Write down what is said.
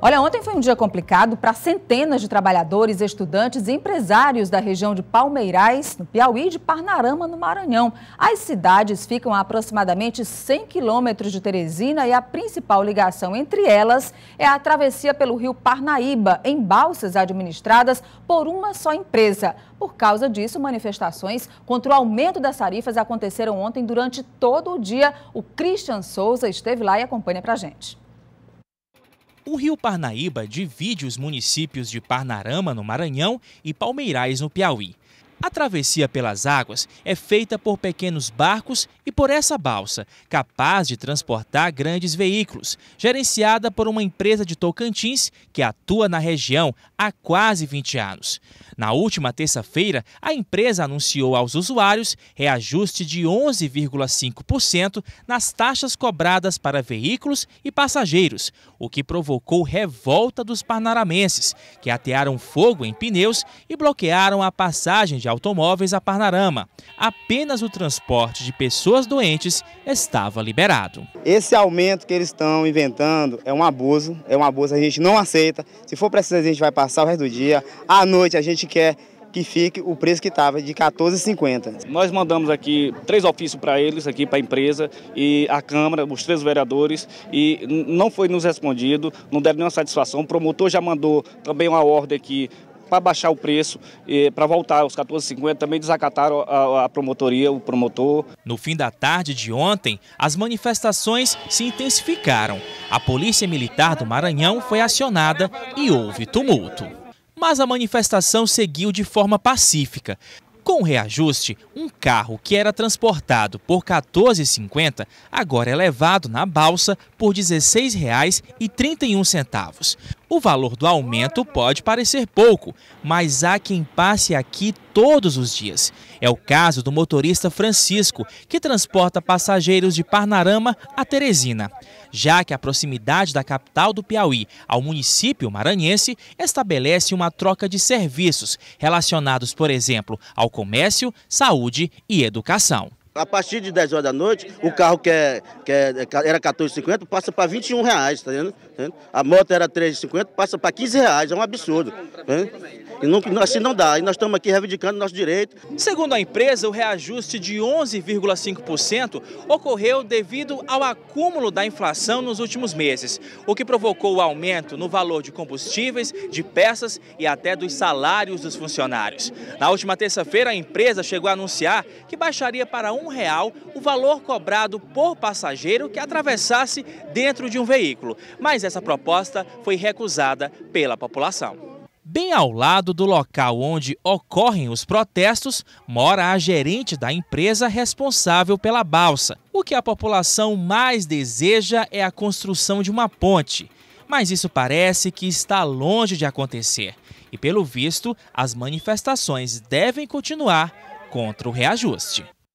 Olha, ontem foi um dia complicado para centenas de trabalhadores, estudantes e empresários da região de Palmeirais, no Piauí, e de Parnarama, no Maranhão. As cidades ficam a aproximadamente 100 quilômetros de Teresina e a principal ligação entre elas é a travessia pelo rio Parnaíba, em balsas administradas por uma só empresa. Por causa disso, manifestações contra o aumento das tarifas aconteceram ontem durante todo o dia. O Christian Souza esteve lá e acompanha para gente. O rio Parnaíba divide os municípios de Parnarama, no Maranhão, e Palmeirais, no Piauí. A travessia pelas águas é feita por pequenos barcos e por essa balsa, capaz de transportar grandes veículos, gerenciada por uma empresa de Tocantins que atua na região há quase 20 anos. Na última terça-feira, a empresa anunciou aos usuários reajuste de 11,5% nas taxas cobradas para veículos e passageiros, o que provocou revolta dos parnaramenses, que atearam fogo em pneus e bloquearam a passagem de automóveis a Parnarama. Apenas o transporte de pessoas doentes estava liberado. Esse aumento que eles estão inventando é um abuso, é um abuso, a gente não aceita. Se for preciso, a gente vai passar o resto do dia. À noite, a gente quer que fique o preço que estava, de 14,50. Nós mandamos aqui três ofícios para eles, aqui para a empresa e a Câmara, os três vereadores, e não foi nos respondido, não deram nenhuma satisfação. O promotor já mandou também uma ordem aqui para baixar o preço, para voltar aos 14,50, também desacataram a, a promotoria, o promotor. No fim da tarde de ontem, as manifestações se intensificaram. A Polícia Militar do Maranhão foi acionada e houve tumulto. Mas a manifestação seguiu de forma pacífica. Com o reajuste, um carro que era transportado por R$ 14,50 agora é levado na balsa por R$ 16,31. O valor do aumento pode parecer pouco, mas há quem passe aqui todos os dias. É o caso do motorista Francisco, que transporta passageiros de Parnarama a Teresina. Já que a proximidade da capital do Piauí ao município maranhense estabelece uma troca de serviços relacionados, por exemplo, ao comércio, saúde e educação a partir de 10 horas da noite, o carro que, é, que é, é era 14,50 passa para 21 reais, tá, tá vendo? A moto era 3,50, passa para 15 reais, é um absurdo. Tá e não, assim não dá, e nós estamos aqui reivindicando nosso direito. Segundo a empresa, o reajuste de 11,5% ocorreu devido ao acúmulo da inflação nos últimos meses, o que provocou o aumento no valor de combustíveis, de peças e até dos salários dos funcionários. Na última terça-feira, a empresa chegou a anunciar que baixaria para um real o valor cobrado por passageiro que atravessasse dentro de um veículo. Mas essa proposta foi recusada pela população. Bem ao lado do local onde ocorrem os protestos, mora a gerente da empresa responsável pela balsa. O que a população mais deseja é a construção de uma ponte. Mas isso parece que está longe de acontecer. E pelo visto, as manifestações devem continuar contra o reajuste.